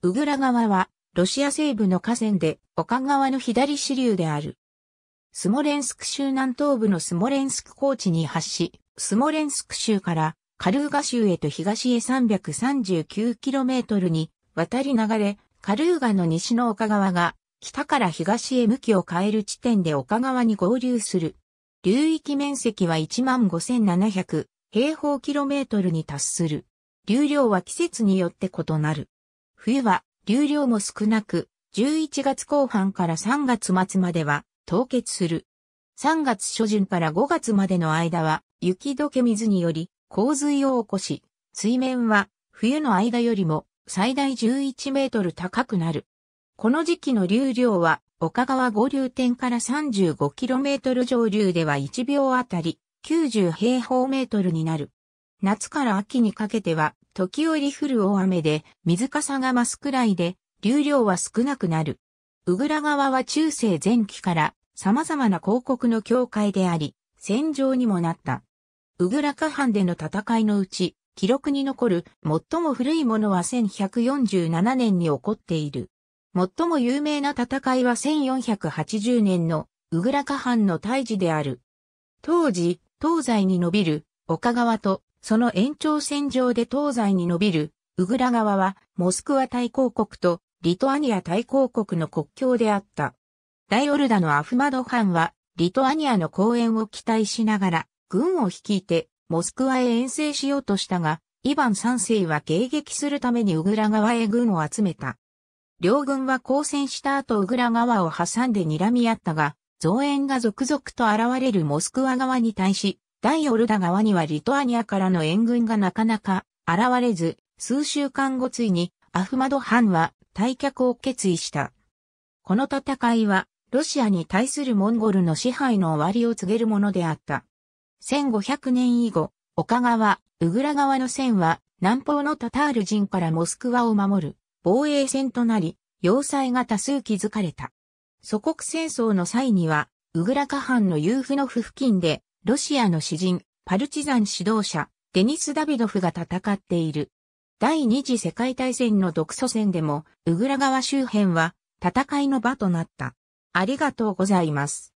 ウグラ川は、ロシア西部の河川で、岡川の左支流である。スモレンスク州南東部のスモレンスク高地に発し、スモレンスク州からカルーガ州へと東へ 339km に渡り流れ、カルーガの西の岡川が北から東へ向きを変える地点で岡川に合流する。流域面積は15,700平方キロメートルに達する。流量は季節によって異なる。冬は流量も少なく、11月後半から3月末までは凍結する。3月初旬から5月までの間は雪解け水により洪水を起こし、水面は冬の間よりも最大11メートル高くなる。この時期の流量は岡川五流点から 35km 上流では1秒あたり90平方メートルになる。夏から秋にかけては、時折降る大雨で、水かさが増すくらいで、流量は少なくなる。うぐら川は中世前期から様々な広告の境界であり、戦場にもなった。うぐら河畔での戦いのうち、記録に残る最も古いものは1147年に起こっている。最も有名な戦いは1480年のうぐら河畔の大事である。当時、東西に伸びる岡川とその延長線上で東西に伸びる、ウグラ川は、モスクワ大公国と、リトアニア大公国の国境であった。大オルダのアフマドハンは、リトアニアの公園を期待しながら、軍を率いて、モスクワへ遠征しようとしたが、イヴァン三世は迎撃するためにウグラ川へ軍を集めた。両軍は交戦した後ウグラ川を挟んで睨み合ったが、増援が続々と現れるモスクワ側に対し、第ヨルダ川にはリトアニアからの援軍がなかなか現れず、数週間後ついにアフマド藩は退却を決意した。この戦いはロシアに対するモンゴルの支配の終わりを告げるものであった。1500年以後、岡川、ウグラ川の線は南方のタタール人からモスクワを守る防衛戦となり、要塞が多数築かれた。祖国戦争の際には、ウグラカ藩の遊布の府付近でロシアの詩人、パルチザン指導者、デニス・ダビドフが戦っている。第二次世界大戦の独ソ戦でも、ウグラ川周辺は戦いの場となった。ありがとうございます。